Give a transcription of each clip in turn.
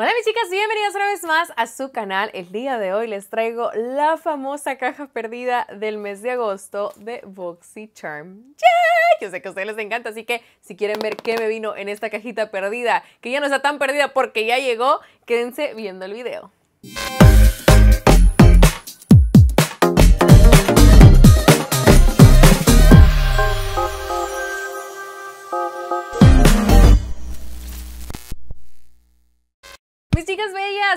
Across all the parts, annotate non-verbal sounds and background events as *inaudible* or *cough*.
Hola mis chicas, bienvenidas una vez más a su canal. El día de hoy les traigo la famosa caja perdida del mes de agosto de BoxyCharm. Ya, Yo sé que a ustedes les encanta, así que si quieren ver qué me vino en esta cajita perdida, que ya no está tan perdida porque ya llegó, quédense viendo el video.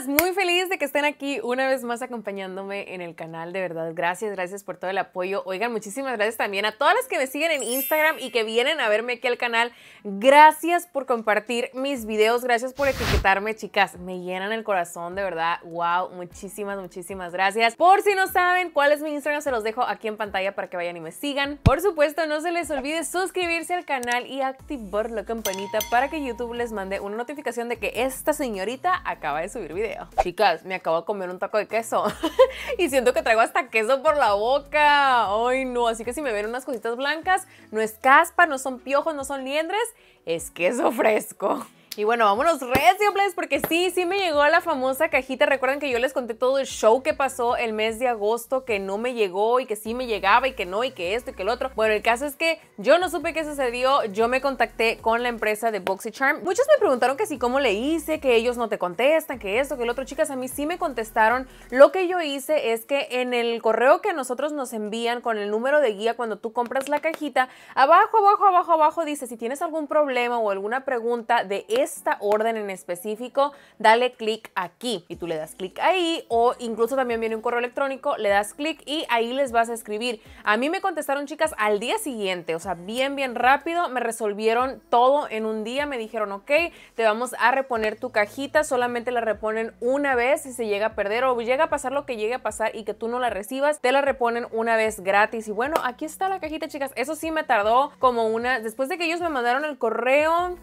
muy feliz de que estén aquí una vez más acompañándome en el canal, de verdad. Gracias, gracias por todo el apoyo. Oigan, muchísimas gracias también a todas las que me siguen en Instagram y que vienen a verme aquí al canal. Gracias por compartir mis videos, gracias por etiquetarme, chicas. Me llenan el corazón, de verdad. Wow, muchísimas, muchísimas gracias. Por si no saben cuál es mi Instagram, se los dejo aquí en pantalla para que vayan y me sigan. Por supuesto, no se les olvide suscribirse al canal y activar la campanita para que YouTube les mande una notificación de que esta señorita acaba de subir video. Chicas, me acabo de comer un taco de queso *laughs* y siento que traigo hasta queso por la boca. Ay, no, así que si me ven unas cositas blancas, no es caspa, no son piojos, no son liendres, es queso fresco. Y bueno, vámonos recio, pues, porque sí, sí me llegó la famosa cajita. Recuerden que yo les conté todo el show que pasó el mes de agosto, que no me llegó y que sí me llegaba y que no y que esto y que el otro. Bueno, el caso es que yo no supe qué sucedió. Yo me contacté con la empresa de BoxyCharm. Muchos me preguntaron que sí, cómo le hice, que ellos no te contestan, que esto, que el otro. Chicas, a mí sí me contestaron. Lo que yo hice es que en el correo que nosotros nos envían con el número de guía cuando tú compras la cajita, abajo, abajo, abajo, abajo dice si tienes algún problema o alguna pregunta de esta orden en específico, dale clic aquí y tú le das clic ahí o incluso también viene un correo electrónico, le das clic y ahí les vas a escribir. A mí me contestaron chicas al día siguiente, o sea, bien, bien rápido, me resolvieron todo en un día, me dijeron, ok, te vamos a reponer tu cajita, solamente la reponen una vez si se llega a perder o llega a pasar lo que llegue a pasar y que tú no la recibas, te la reponen una vez gratis. Y bueno, aquí está la cajita, chicas. Eso sí me tardó como una, después de que ellos me mandaron el correo,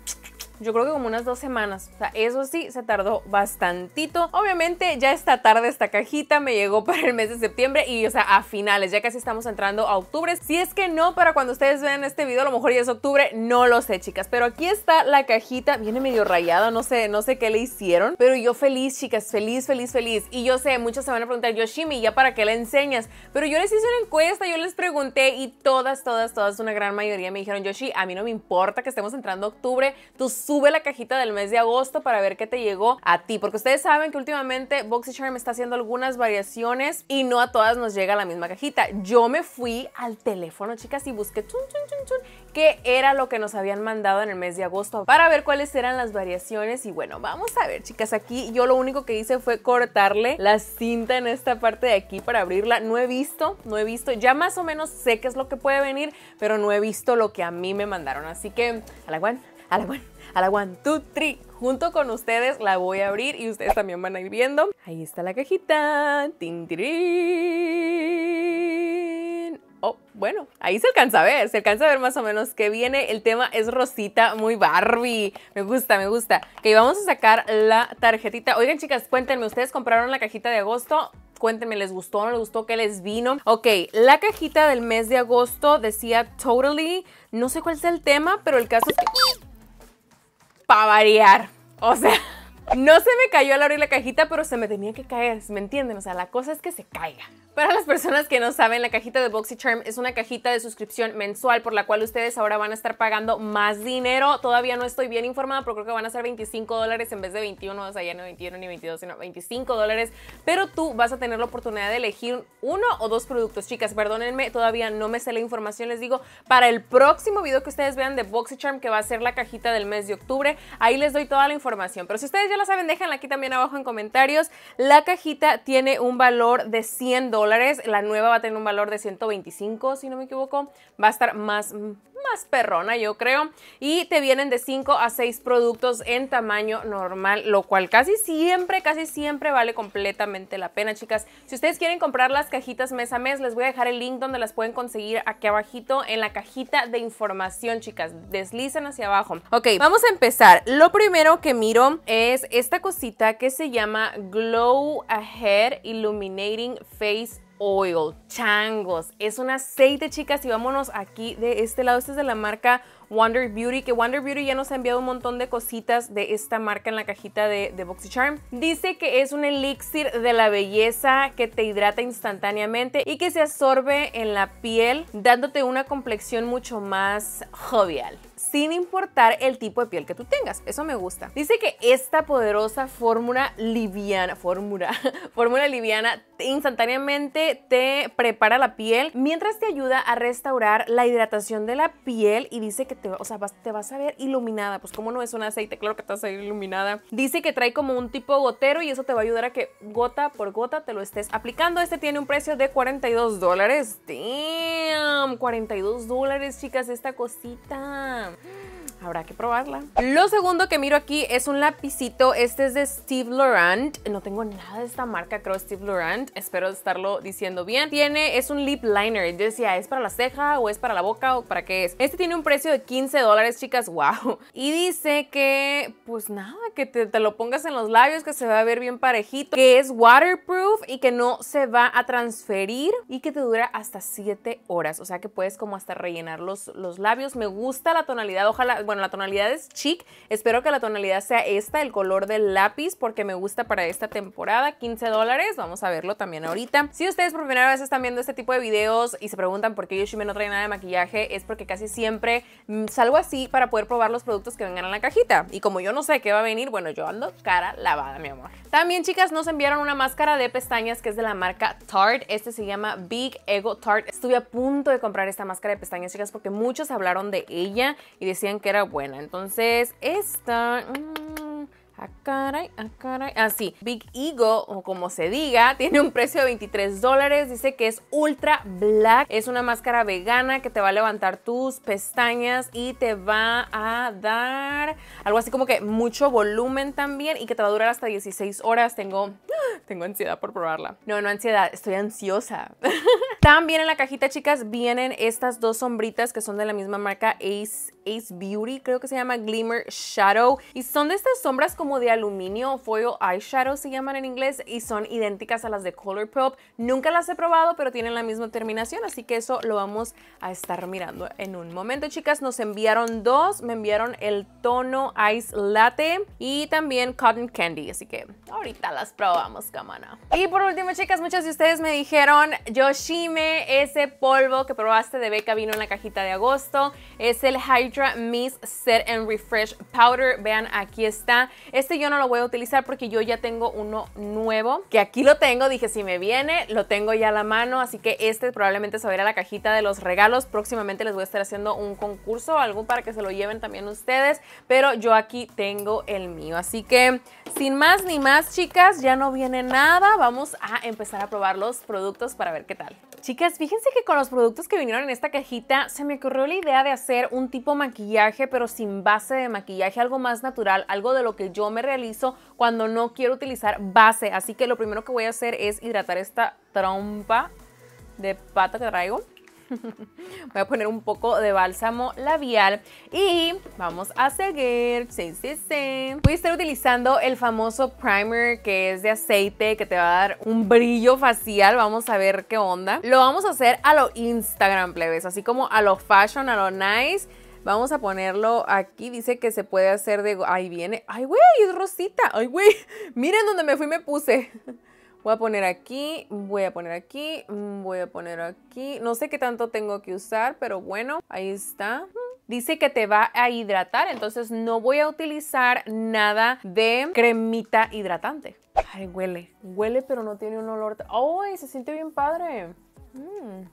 yo creo que como unas dos semanas. O sea, eso sí, se tardó bastantito. Obviamente ya está tarde esta cajita, me llegó *laughs* para el mes de septiembre y, o sea, a finales, ya casi estamos entrando a octubre. Si es que no, para cuando ustedes vean este video, a lo mejor ya es octubre, no lo sé, chicas. Pero aquí está la cajita, viene medio rayada, no sé, no sé qué le hicieron, pero yo feliz, chicas, feliz, feliz, feliz. Y yo sé, muchos se van a preguntar, Yoshimi, ¿ya para qué la enseñas? Pero yo les hice una encuesta, yo les pregunté y todas, todas, todas, una gran mayoría me dijeron, Yoshi, a mí no me importa que estemos entrando a octubre, tus sube la cajita del mes de agosto para ver qué te llegó a ti. Porque ustedes saben que últimamente BoxyCharm está haciendo algunas variaciones y no a todas nos llega la misma cajita. Yo me fui al teléfono, chicas, y busqué chun, qué era lo que nos habían mandado en el mes de agosto para ver cuáles eran las variaciones. Y bueno, vamos a ver, chicas, aquí yo lo único que hice fue cortarle la cinta en esta parte de aquí para abrirla. No he visto, no he visto. Ya más o menos sé qué es lo que puede venir, pero no he visto lo que a mí me mandaron. Así que, a la guan, a la guan a la one, two, three. Junto con ustedes la voy a abrir y ustedes también van a ir viendo. Ahí está la cajita. tin. Oh, bueno, ahí se alcanza a ver, se alcanza a ver más o menos que viene. El tema es Rosita, muy Barbie. Me gusta, me gusta. Ok, vamos a sacar la tarjetita. Oigan, chicas, cuéntenme, ¿ustedes compraron la cajita de agosto? Cuéntenme, ¿les gustó no les gustó? ¿Qué les vino? Ok, la cajita del mes de agosto decía Totally. No sé cuál es el tema, pero el caso es que para variar. O sea, no se me cayó al abrir la cajita, pero se me tenía que caer, ¿me entienden? O sea, la cosa es que se caiga. Para las personas que no saben, la cajita de BoxyCharm es una cajita de suscripción mensual por la cual ustedes ahora van a estar pagando más dinero. Todavía no estoy bien informada, pero creo que van a ser 25 dólares en vez de 21, o sea, ya no 21 ni 22, sino 25 dólares. Pero tú vas a tener la oportunidad de elegir uno o dos productos. Chicas, perdónenme, todavía no me sé la información, les digo, para el próximo video que ustedes vean de BoxyCharm, que va a ser la cajita del mes de octubre, ahí les doy toda la información. Pero si ustedes ya la saben, déjenla aquí también abajo en comentarios. La cajita tiene un valor de 100 dólares, la nueva va a tener un valor de 125, si no me equivoco. Va a estar más más perrona, yo creo. Y te vienen de 5 a 6 productos en tamaño normal, lo cual casi siempre, casi siempre vale completamente la pena, chicas. Si ustedes quieren comprar las cajitas mes a mes, les voy a dejar el link donde las pueden conseguir aquí abajito en la cajita de información, chicas. Deslicen hacia abajo. Ok, vamos a empezar. Lo primero que miro es esta cosita que se llama Glow Ahead Illuminating Face Oil, changos. Es un aceite, chicas, y vámonos aquí de este lado. Este es de la marca Wonder Beauty, que Wonder Beauty ya nos ha enviado un montón de cositas de esta marca en la cajita de, de BoxyCharm. Dice que es un elixir de la belleza que te hidrata instantáneamente y que se absorbe en la piel, dándote una complexión mucho más jovial sin importar el tipo de piel que tú tengas. Eso me gusta. Dice que esta poderosa fórmula liviana, fórmula, *laughs* fórmula liviana, instantáneamente te prepara la piel mientras te ayuda a restaurar la hidratación de la piel y dice que te, o sea, vas, te vas a ver iluminada. Pues como no es un aceite, claro que te vas a ver iluminada. Dice que trae como un tipo gotero y eso te va a ayudar a que gota por gota te lo estés aplicando. Este tiene un precio de 42 dólares. Damn, 42 dólares, chicas, esta cosita. Yeah. habrá que probarla. Lo segundo que miro aquí es un lapicito, este es de Steve Laurent, no tengo nada de esta marca, creo Steve Laurent, espero estarlo diciendo bien. Tiene, es un lip liner, yo decía, ¿es para la ceja o es para la boca o para qué es? Este tiene un precio de 15 dólares, chicas, wow. *laughs* Y dice que, pues nada, que te, lo pongas en los labios, que se va a ver bien parejito, que es waterproof y que no se va a transferir y que te dura hasta 7 horas, o sea que puedes como hasta rellenar los, los labios. Me gusta la tonalidad, ojalá, bueno, la tonalidad es chic. Espero que la tonalidad sea esta, el color del lápiz, porque me gusta para esta temporada. 15 dólares, vamos a verlo también ahorita. Si ustedes por primera vez están viendo este tipo de videos y se preguntan por qué Yoshime no trae nada de maquillaje, es porque casi siempre mm, salgo así para poder probar los productos que vengan en la cajita. Y como yo no sé qué va a venir, bueno, yo ando cara lavada, mi amor. También, chicas, nos enviaron una máscara de pestañas que es de la marca Tarte. Este se llama Big Ego Tarte. Estuve a punto de comprar esta máscara de pestañas, chicas, porque muchos hablaron de ella y decían que era buena. Entonces, esta... Mm, a ah, caray, a ah, caray. Así, ah, Big Ego, o como se diga, *laughs* tiene un precio de 23 dólares. Dice que es ultra black. Es una máscara vegana que te va a levantar tus pestañas y te va a dar algo así como que mucho volumen también y que te va a durar hasta 16 horas. Tengo, *gasps* tengo ansiedad por probarla. No, no ansiedad, estoy ansiosa. *laughs* También en la cajita, chicas, vienen estas dos sombritas que son de la misma marca Ace, Ace Beauty, creo que se llama Glimmer Shadow. Y son de estas sombras como de aluminio o foil eyeshadow se llaman en inglés y son idénticas a las de Colourpop. Nunca las he probado, pero tienen la misma terminación, así que eso lo vamos a estar mirando en un momento. Chicas, nos enviaron dos. Me enviaron el tono Ice Latte y también Cotton Candy, así que ahorita las probamos, camana. Y por último, chicas, muchas de ustedes me dijeron, Yoshimi, ese polvo que probaste de Beca vino en la cajita de agosto. Es el Hydra Mist Set and Refresh Powder. Vean, aquí está. Este yo no lo voy a utilizar porque yo ya tengo uno nuevo. Que aquí lo tengo, dije, si me viene, lo tengo ya a la mano. Así que este probablemente se va a ir a la cajita de los regalos. Próximamente les voy a estar haciendo un concurso o algo para que se lo lleven también ustedes. Pero yo aquí tengo el mío. Así que sin más ni más, chicas, ya no viene nada. Vamos a empezar a probar los productos para ver qué tal. Chicas, fíjense que con los productos que vinieron en esta cajita se me ocurrió la idea de hacer un tipo maquillaje, pero sin base de maquillaje, algo más natural, algo de lo que yo me realizo cuando no quiero utilizar base. Así que lo primero que voy a hacer es hidratar esta trompa de pata que traigo *laughs* Voy a poner un poco de bálsamo labial y vamos a seguir. Sí, Voy a estar utilizando el famoso primer que es de aceite que te va a dar un brillo facial. Vamos a ver qué onda. Lo vamos a hacer a lo Instagram, plebes, así como a lo fashion, a lo nice. Vamos a ponerlo aquí. Dice que se puede hacer de... Ahí viene. Ay, güey, es rosita. Ay, güey. *laughs* Miren donde me fui me puse. *laughs* Voy a poner aquí, voy a poner aquí, voy a poner aquí. No sé qué tanto tengo que usar, pero bueno, ahí está. Dice que te va a hidratar, entonces no voy a utilizar nada de cremita hidratante. Ay, huele. Huele, pero no tiene un olor. ¡Ay, se siente bien padre! Mm,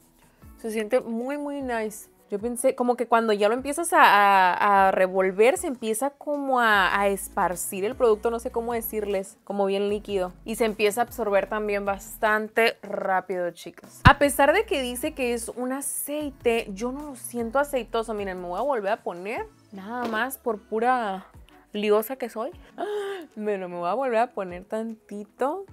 se siente muy, muy nice. Yo pensé, como que cuando ya lo empiezas a, revolver, se empieza como a, esparcir el producto, no sé cómo decirles, como bien líquido. Y se empieza a absorber también bastante rápido, chicas. A pesar de que dice que es un aceite, yo no lo siento aceitoso. Miren, me voy a volver a poner nada más por pura liosa que soy. *gasps* Bueno, me voy a volver a poner tantito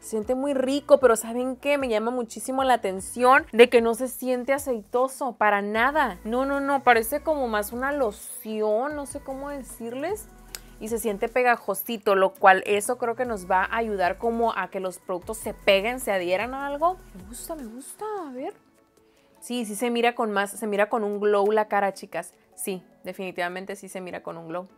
se siente muy rico, pero ¿saben qué? Me llama muchísimo la atención de que no se siente aceitoso para nada. No, no, no, parece como más una loción, no sé cómo decirles. Y se siente pegajosito, lo cual eso creo que nos va a ayudar como a que los productos se peguen, se adhieran a algo. Me gusta, me gusta, a ver. Sí, sí se mira con más, se mira con un glow la cara, chicas. Sí, definitivamente sí se mira con un glow.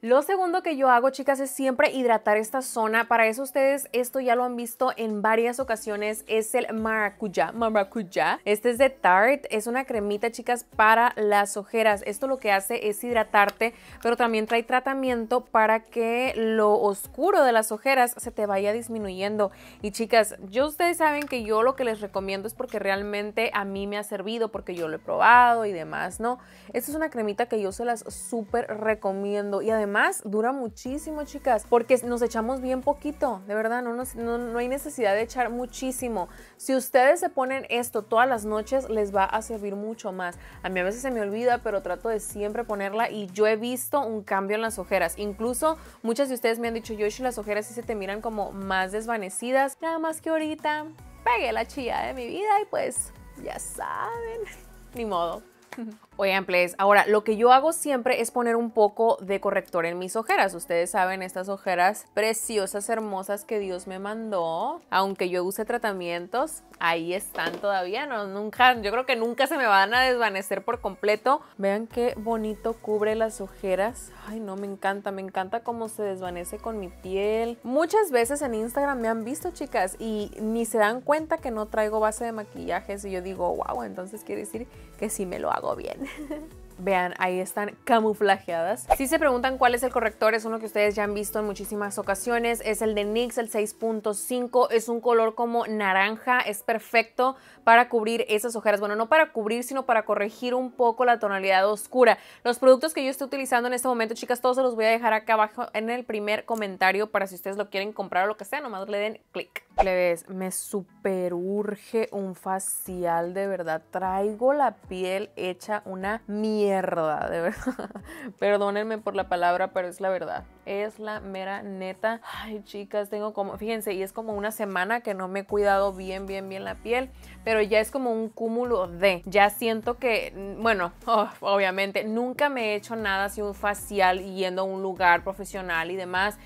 Lo segundo que yo hago, chicas, es siempre hidratar esta zona. Para eso ustedes, esto ya lo han visto en varias ocasiones, es el maracuyá, maracuyá. Este es de Tarte, es una cremita, chicas, para las ojeras. Esto lo que hace es hidratarte, pero también trae tratamiento para que lo oscuro de las ojeras se te vaya disminuyendo. Y chicas, yo ustedes saben que yo lo que les recomiendo es porque realmente a mí me ha servido, porque yo lo he probado y demás, ¿no? Esta es una cremita que yo se las súper recomiendo y además más dura muchísimo, chicas, porque nos echamos bien poquito, de verdad, no, no, hay necesidad de echar muchísimo. Si ustedes se ponen esto todas las noches, les va a servir mucho más. A mí a veces se me olvida, pero trato de siempre ponerla y yo he visto un cambio en las ojeras. Incluso muchas de ustedes me han dicho, Yoshi, las ojeras sí se te miran como más desvanecidas. Nada más que ahorita pegué la chía de mi vida y pues ya saben, *laughs* ni modo. *laughs* Oigan, please, ahora lo que yo hago siempre es poner un poco de corrector en mis ojeras. Ustedes saben estas ojeras preciosas, hermosas que Dios me mandó. Aunque yo use tratamientos, ahí están todavía. No, nunca, yo creo que nunca se me van a desvanecer por completo. Vean qué bonito cubre las ojeras. Ay, no, me encanta, me encanta cómo se desvanece con mi piel. Muchas veces en Instagram me han visto, chicas, y ni se dan cuenta que no traigo base de maquillaje Y yo digo, wow, entonces quiere decir que sí me lo hago bien. *laughs* Vean, ahí están camuflajeadas. Si se preguntan cuál es el corrector, es uno que ustedes ya han visto en muchísimas ocasiones. Es el de NYX, el 6.5. Es un color como naranja. Es perfecto para cubrir esas ojeras. Bueno, no para cubrir, sino para corregir un poco la tonalidad oscura. Los productos que yo estoy utilizando en este momento, chicas, todos se los voy a dejar acá abajo en el primer comentario para si ustedes lo quieren comprar o lo que sea, nomás le den clic ves, me super urge un facial, de verdad. Traigo la piel hecha una mierda, de verdad. *laughs* Perdónenme por la palabra, pero es la verdad. Es la mera neta. Ay, chicas, tengo como, fíjense, y es como una semana que no me he cuidado bien, bien, bien la piel, pero ya es como un cúmulo de. Ya siento que, mm, bueno, *laughs* oh, obviamente, nunca me he hecho nada así un facial yendo a un lugar profesional y demás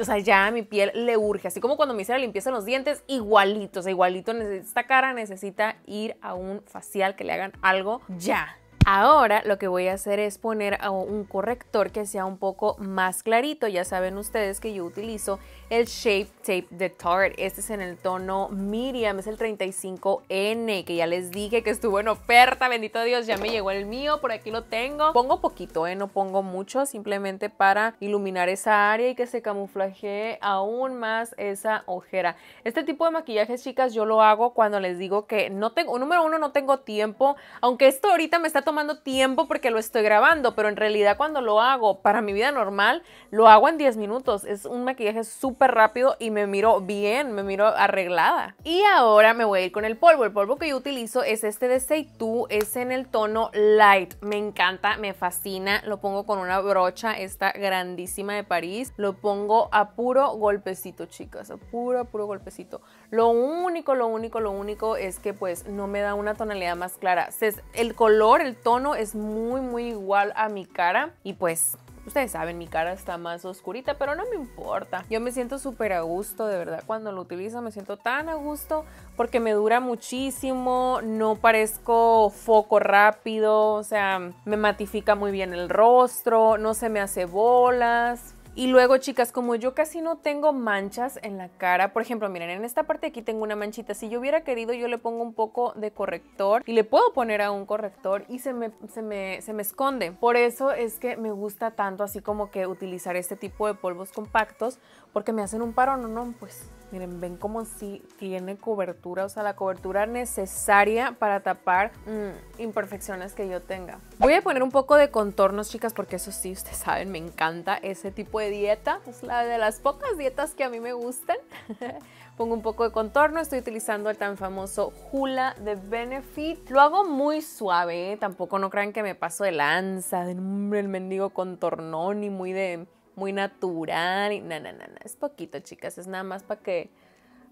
o sea, ya mi piel le urge. Así como cuando me hice la limpieza en los dientes, igualito, o sea, igualito. Esta cara necesita ir a un facial, que le hagan algo ya. Ahora lo que voy a hacer es poner un corrector que sea un poco más clarito. Ya saben ustedes que yo utilizo el Shape Tape de Tarte. Este es en el tono Miriam, es el 35N, que ya les dije que estuvo en oferta. Bendito Dios, ya me llegó el mío, por aquí lo tengo. Pongo poquito, ¿eh? no pongo mucho, simplemente para iluminar esa área y que se camuflaje aún más esa ojera. Este tipo de maquillajes, chicas, yo lo hago cuando les digo que no tengo, número uno, no tengo tiempo, aunque esto ahorita me está tomando tiempo porque lo estoy grabando, pero en realidad cuando lo hago para mi vida normal, lo hago en 10 minutos. Es un maquillaje súper rápido y me miro bien, me miro arreglada. Y ahora me voy a ir con el polvo. El polvo que yo utilizo es este de Seitu, es en el tono light. Me encanta, me fascina. Lo pongo con una brocha, esta grandísima de París. Lo pongo a puro golpecito, chicas, a puro, puro golpecito. Lo único, lo único, lo único es que pues no me da una tonalidad más clara. es El color, el tono es muy, muy igual a mi cara y pues Ustedes saben, mi cara está más oscurita, pero no me importa. Yo me siento súper a gusto, de verdad. Cuando lo utilizo me siento tan a gusto porque me dura muchísimo, no parezco foco rápido, o sea, me matifica muy bien el rostro, no se me hace bolas. Y luego, chicas, como yo casi no tengo manchas en la cara, por ejemplo, miren, en esta parte aquí tengo una manchita. Si yo hubiera querido, yo le pongo un poco de corrector y le puedo poner a un corrector y se me, se me, se me esconde. Por eso es que me gusta tanto así como que utilizar este tipo de polvos compactos porque me hacen un parón, ¿no? Pues Miren, ven como si tiene cobertura, o sea, la cobertura necesaria para tapar mm, imperfecciones que yo tenga. Voy a poner un poco de contornos, chicas, porque eso sí, ustedes saben, me encanta ese tipo de dieta. Es la de las pocas dietas que a mí me gustan. *laughs* Pongo un poco de contorno, estoy utilizando el tan famoso Hula de Benefit. Lo hago muy suave, ¿eh? tampoco no crean que me paso de lanza, de el mendigo contornón y muy de muy natural y na, na, na, es poquito, chicas, es nada más para que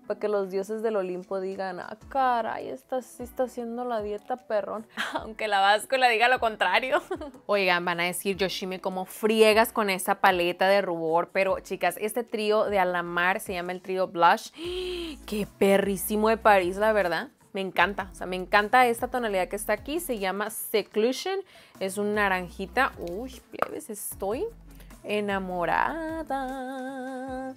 para que los dioses del Olimpo digan, ah, caray, esta sí está haciendo la dieta perrón. *laughs* Aunque la báscula diga lo contrario. *laughs* Oigan, van a decir, Yoshimi, como friegas con esa paleta de rubor. Pero, chicas, este trío de Alamar se llama el trío Blush. *gasps* ¡Qué perrísimo de París, la verdad! Me encanta, o sea, me encanta esta tonalidad que está aquí. Se llama Seclusion. Es un naranjita. Uy, plebes, estoy enamorada,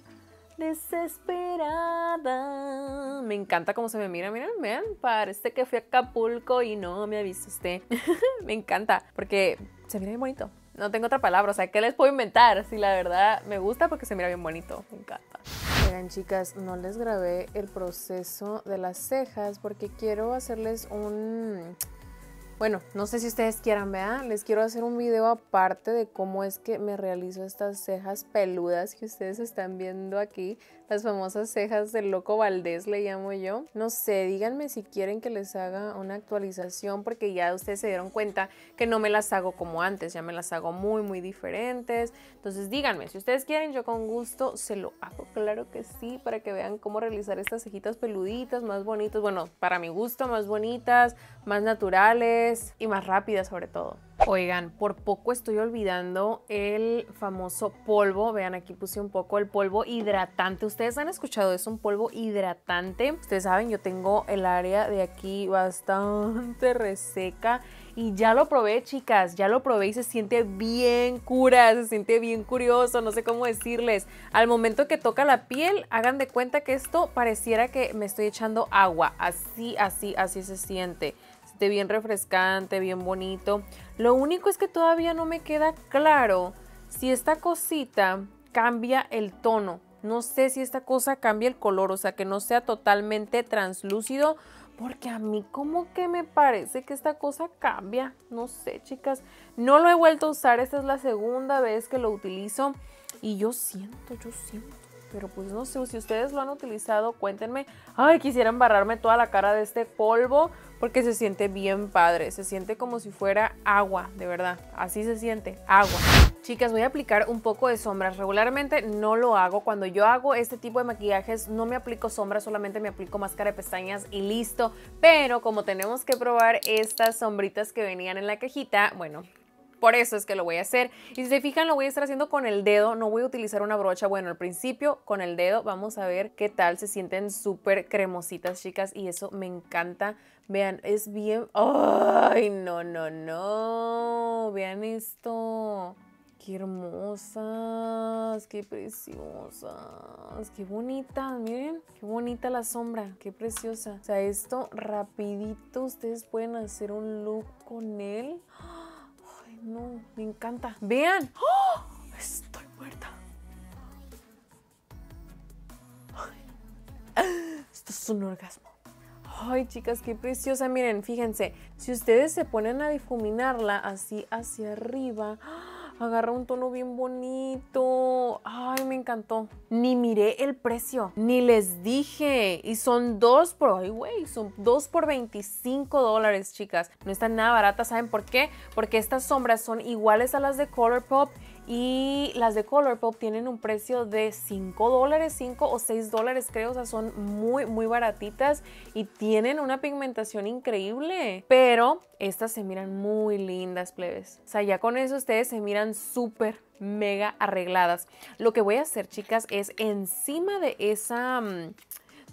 desesperada. Me encanta cómo se me mira, miren, vean, parece que fui a Acapulco y no me usted. *laughs* me encanta, porque se mira bien bonito. No tengo otra palabra, o sea, ¿qué les puedo inventar? Si la verdad me gusta porque se mira bien bonito, me encanta. Vean, chicas, no les grabé el proceso de las cejas porque quiero hacerles un bueno, no sé si ustedes quieran, vean, Les quiero hacer un video aparte de cómo es que me realizo estas cejas peludas que ustedes están viendo aquí. Las famosas cejas del loco Valdés le llamo yo. No sé, díganme si quieren que les haga una actualización porque ya ustedes se dieron cuenta que no me las hago como antes, ya me las hago muy, muy diferentes. Entonces díganme, si ustedes quieren, yo con gusto se lo hago, claro que sí, para que vean cómo realizar estas cejitas peluditas, más bonitas, bueno, para mi gusto, más bonitas, más naturales y más rápidas sobre todo. Oigan, por poco estoy olvidando el famoso polvo. Vean, aquí puse un poco el polvo hidratante. Ustedes han escuchado, es un polvo hidratante. Ustedes saben, yo tengo el área de aquí bastante reseca. Y ya lo probé, chicas, ya lo probé y se siente bien cura, se siente bien curioso, no sé cómo decirles. Al momento que toca la piel, hagan de cuenta que esto pareciera que me estoy echando agua. Así, así, así se siente bien refrescante, bien bonito. Lo único es que todavía no me queda claro si esta cosita cambia el tono. No sé si esta cosa cambia el color, o sea, que no sea totalmente translúcido, porque a mí como que me parece que esta cosa cambia. No sé, chicas. No lo he vuelto a usar, esta es la segunda vez que lo utilizo y yo siento, yo siento pero pues no sé, si ustedes lo han utilizado, cuéntenme. Ay, quisiera embarrarme toda la cara de este polvo porque se siente bien padre. Se siente como si fuera agua, de verdad. Así se siente, agua. Chicas, voy a aplicar un poco de sombras. Regularmente no lo hago. Cuando yo hago este tipo de maquillajes no me aplico sombras, solamente me aplico máscara de pestañas y listo. Pero como tenemos que probar estas sombritas que venían en la cajita, bueno, por eso es que lo voy a hacer. Y si se fijan, lo voy a estar haciendo con el dedo. No voy a utilizar una brocha. Bueno, al principio con el dedo vamos a ver qué tal. Se sienten súper cremositas, chicas. Y eso me encanta. Vean, es bien... ¡Ay, no, no, no! Vean esto. ¡Qué hermosas! ¡Qué preciosas! ¡Qué bonita! Miren, qué bonita la sombra, qué preciosa. O sea, esto rapidito ustedes pueden hacer un look con él no, me encanta. Vean, ¡Oh! estoy muerta. Esto es un orgasmo. Ay, chicas, qué preciosa. Miren, fíjense, si ustedes se ponen a difuminarla así hacia arriba, agarra un tono bien bonito. Ay, me encantó. Ni miré el precio, ni les dije. Y son dos por, ay, güey, son dos por 25 dólares, chicas. No están nada baratas, ¿saben por qué? Porque estas sombras son iguales a las de Colourpop y las de Colourpop tienen un precio de 5 dólares, 5 o 6 dólares creo, o sea, son muy, muy baratitas y tienen una pigmentación increíble, pero estas se miran muy lindas, plebes. O sea, ya con eso ustedes se miran súper, mega arregladas. Lo que voy a hacer, chicas, es encima de esa... Mm,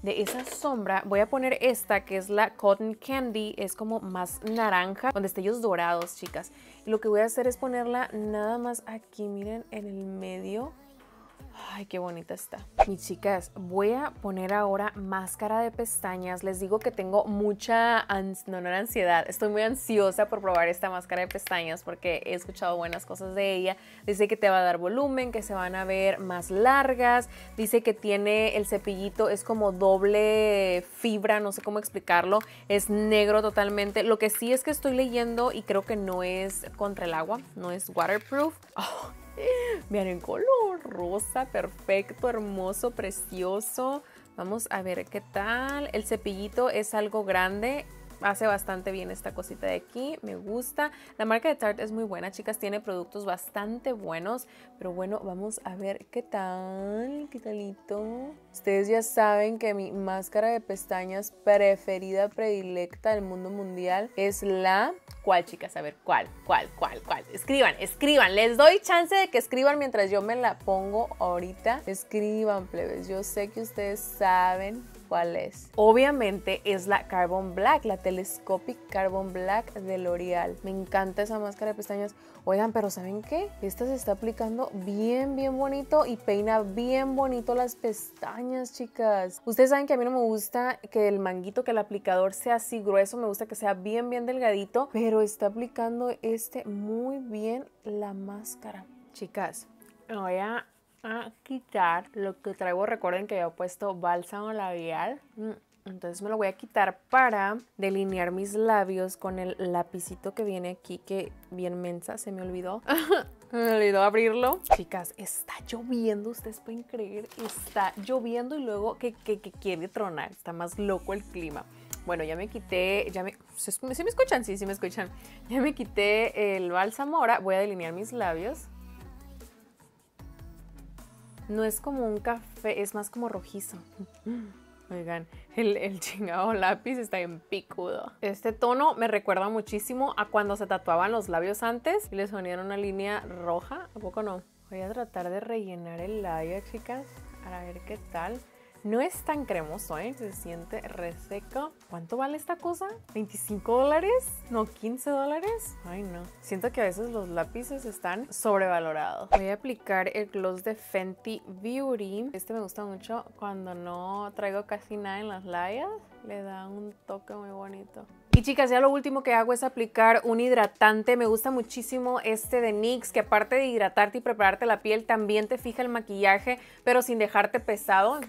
de esa sombra voy a poner esta que es la Cotton Candy, es como más naranja, con destellos dorados, chicas. lo que voy a hacer es ponerla nada más aquí, miren, en el medio Ay, qué bonita está. Mis chicas, voy a poner ahora máscara de pestañas. Les digo que tengo mucha, no, no era ansiedad, estoy muy ansiosa por probar esta máscara de pestañas porque he escuchado buenas cosas de ella. Dice que te va a dar volumen, que se van a ver más largas. Dice que tiene el cepillito, es como doble fibra, no sé cómo explicarlo. Es negro totalmente. Lo que sí es que estoy leyendo y creo que no es contra el agua, no es waterproof. Oh, Vean *laughs* en color rosa, perfecto, hermoso, precioso. Vamos a ver qué tal. El cepillito es algo grande hace bastante bien esta cosita de aquí, me gusta. La marca de Tarte es muy buena, chicas, tiene productos bastante buenos, pero bueno, vamos a ver qué tal, qué talito. Ustedes ya saben que mi máscara de pestañas preferida, predilecta del mundo mundial es la... ¿Cuál, chicas? A ver, ¿cuál, cuál, cuál, cuál? Escriban, escriban, les doy chance de que escriban mientras yo me la pongo ahorita. Escriban, plebes, yo sé que ustedes saben cuál es. Obviamente es la Carbon Black, la Telescopic Carbon Black de L'Oreal. Me encanta esa máscara de pestañas. Oigan, pero ¿saben qué? Esta se está aplicando bien, bien bonito y peina bien bonito las pestañas, chicas. Ustedes saben que a mí no me gusta que el manguito, que el aplicador sea así grueso, me gusta que sea bien, bien delgadito, pero está aplicando este muy bien la máscara. Chicas, voy a a quitar lo que traigo. Recuerden que he puesto bálsamo labial. Mm, entonces me lo voy a quitar para delinear mis labios con el lapicito que viene aquí, que bien mensa, se me olvidó. *laughs* me olvidó abrirlo. Chicas, está lloviendo, ustedes pueden creer, está lloviendo y luego que, que quiere tronar, está más loco el clima. Bueno, ya me quité, ya me... ¿Sí me escuchan? Sí, sí me escuchan. Ya me quité el bálsamo, ahora voy a delinear mis labios. No es como un café, es más como rojizo. *gasps* Oigan, el, el, chingado lápiz está en picudo. Este tono me recuerda muchísimo a cuando se tatuaban los labios antes y les ponían una línea roja. ¿A poco no? Voy a tratar de rellenar el labio, chicas, para ver qué tal. No es tan cremoso, ¿eh? Se siente reseco. ¿Cuánto vale esta cosa? ¿25 dólares? ¿No 15 dólares? Ay, no. Siento que a veces los lápices están sobrevalorados. Voy a aplicar el gloss de Fenty Beauty. Este me gusta mucho cuando no traigo casi nada en las layas. Le da un toque muy bonito. Y chicas, ya lo último que hago es aplicar un hidratante. Me gusta muchísimo este de NYX, que aparte de hidratarte y prepararte la piel, también te fija el maquillaje, pero sin dejarte pesado.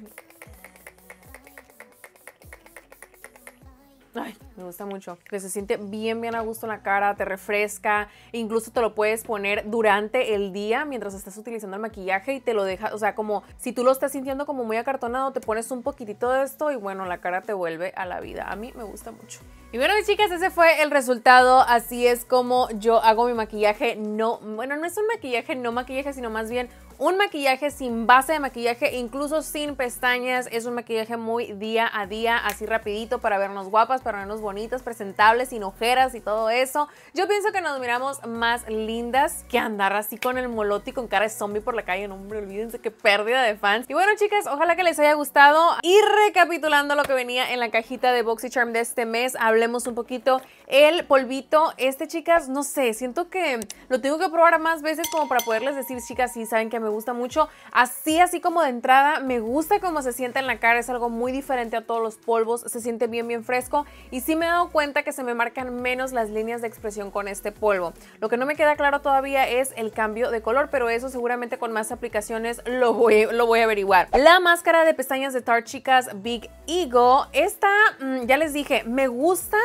Bye. Me gusta mucho, que se siente bien, bien a gusto en la cara, te refresca, incluso te lo puedes poner durante el día mientras estás utilizando el maquillaje y te lo deja, o sea, como si tú lo estás sintiendo como muy acartonado, te pones un poquitito de esto y bueno, la cara te vuelve a la vida. A mí me gusta mucho. Y bueno, chicas, ese fue el resultado. Así es como yo hago mi maquillaje. No, bueno, no es un maquillaje, no maquillaje, sino más bien un maquillaje sin base de maquillaje, incluso sin pestañas. Es un maquillaje muy día a día, así rapidito para vernos guapas, para vernos Bonitas, presentables, sin ojeras y todo eso. Yo pienso que nos miramos más lindas que andar así con el molote y con cara de zombie por la calle. No, hombre, olvídense qué pérdida de fans. Y bueno, chicas, ojalá que les haya gustado. Y recapitulando lo que venía en la cajita de BoxyCharm de este mes, hablemos un poquito. El polvito, este, chicas, no sé, siento que lo tengo que probar más veces como para poderles decir, chicas, si saben que me gusta mucho. Así, así como de entrada, me gusta cómo se siente en la cara. Es algo muy diferente a todos los polvos. Se siente bien, bien fresco. Y sí me he dado cuenta que se me marcan menos las líneas de expresión con este polvo. Lo que no me queda claro todavía es el cambio de color, pero eso seguramente con más aplicaciones lo voy, a averiguar. La máscara de pestañas de Tarte Chicas Big Eagle, esta, mm, ya les dije, me gusta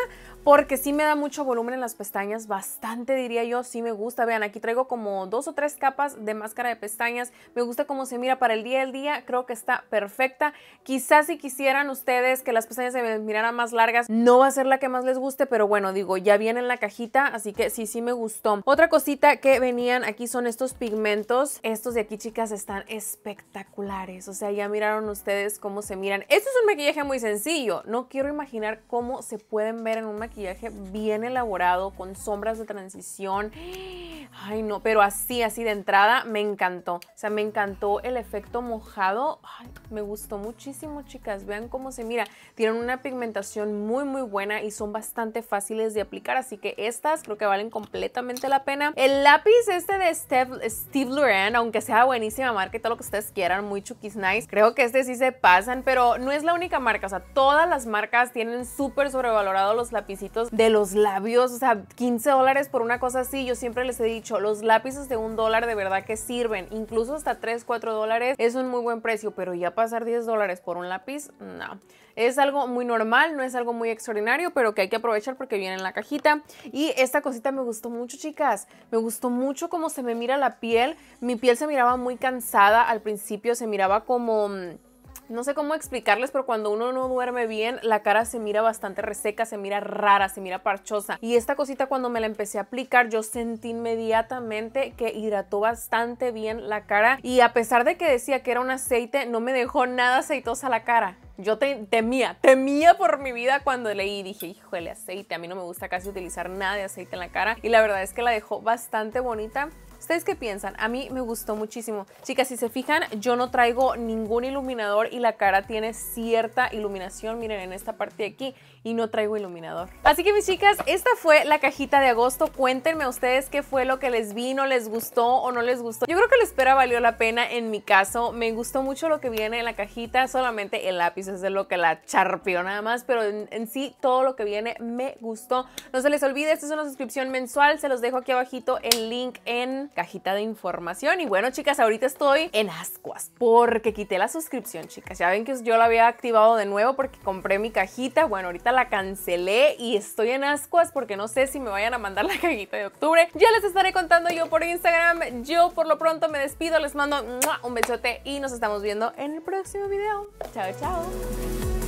porque sí me da mucho volumen en las pestañas, bastante diría yo, sí me gusta. Vean, aquí traigo como dos o tres capas de máscara de pestañas, me gusta cómo se mira para el día del día, creo que está perfecta. Quizás si quisieran ustedes que las pestañas se miraran más largas, no va a ser la que más les guste, pero bueno, digo, ya vienen en la cajita, así que sí, sí me gustó. Otra cosita que venían aquí son estos pigmentos, estos de aquí chicas están espectaculares, o sea, ya miraron ustedes cómo se miran. Esto es un maquillaje muy sencillo, no quiero imaginar cómo se pueden ver en un maquillaje maquillaje bien elaborado, con sombras de transición. Ay, no, pero así, así de entrada me encantó. O sea, me encantó el efecto mojado. Ay, me gustó muchísimo, chicas. Vean cómo se mira. Tienen una pigmentación muy, muy buena y son bastante fáciles de aplicar. Así que estas creo que valen completamente la pena. El lápiz este de Steve, Steve Lauren, aunque sea buenísima marca y todo lo que ustedes quieran, muy chuquis nice. Creo que este sí se pasan, pero no es la única marca. O sea, todas las marcas tienen súper sobrevalorados los lapicitos de los labios. O sea, 15 dólares por una cosa así. Yo siempre les he dicho los lápices de un dólar de verdad que sirven, incluso hasta 3, 4 dólares es un muy buen precio, pero ya pasar 10 dólares por un lápiz, no. Es algo muy normal, no es algo muy extraordinario, pero que hay que aprovechar porque viene en la cajita. Y esta cosita me gustó mucho, chicas. Me gustó mucho cómo se me mira la piel. Mi piel se miraba muy cansada al principio, se miraba como mm, no sé cómo explicarles, pero cuando uno no duerme bien, la cara se mira bastante reseca, se mira rara, se mira parchosa. Y esta cosita cuando me la empecé a aplicar, yo sentí inmediatamente que hidrató bastante bien la cara. Y a pesar de que decía que era un aceite, no me dejó nada aceitosa la cara. Yo temía, temía por mi vida cuando leí y dije, híjole, aceite, a mí no me gusta casi utilizar nada de aceite en la cara. Y la verdad es que la dejó bastante bonita. ¿Ustedes qué piensan? A mí me gustó muchísimo. Chicas, si se fijan, yo no traigo ningún iluminador y la cara tiene cierta iluminación. Miren, en esta parte de aquí y no traigo iluminador. Así que mis chicas, esta fue la cajita de agosto. Cuéntenme a ustedes qué fue lo que les vino, les gustó o no les gustó. Yo creo que la espera valió la pena en mi caso. Me gustó mucho lo que viene en la cajita, solamente el lápiz es de lo que la charpeó nada más, pero en, sí todo lo que viene me gustó. No se les olvide, esta es una suscripción mensual, se los dejo aquí abajito el link en cajita de información. Y bueno chicas, ahorita estoy en ascuas porque quité la suscripción chicas. Ya ven que yo la había activado de nuevo porque compré mi cajita. Bueno, ahorita la cancelé y estoy en ascuas porque no sé si me vayan a mandar la cajita de octubre. Ya les estaré contando yo por Instagram. Yo por lo pronto me despido, les mando un besote y nos estamos viendo en el próximo video. Chao, chao.